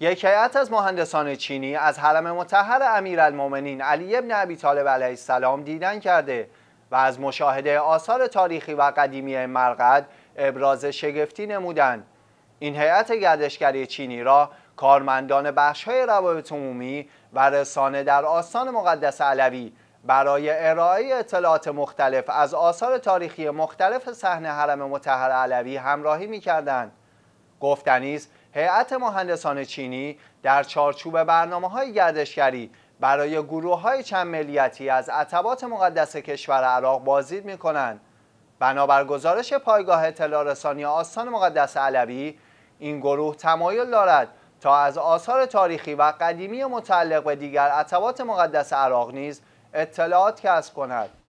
یک هیئت از مهندسان چینی از حرم مطهر امیرالمؤمنین علی ابن ابی طالب علیه السلام دیدن کرده و از مشاهده آثار تاریخی و قدیمی مرقد ابراز شگفتی نمودند این هیئت گردشگری چینی را کارمندان های روابط عمومی و رسانه در آستان مقدس علوی برای ارائه اطلاعات مختلف از آثار تاریخی مختلف صحنه حرم مطهر علوی همراهی می‌کردند گفتنی است هیئت مهندسان چینی در چارچوب برنامه های گردشگری برای گروه های چند ملیتی از عطبات مقدس کشور عراق بازدید می کنند. بنابر گزارش پایگاه اطلاع رسانی آستان مقدس علوی این گروه تمایل دارد تا از آثار تاریخی و قدیمی متعلق به دیگر عطبات مقدس عراق نیز اطلاعات کسب کند.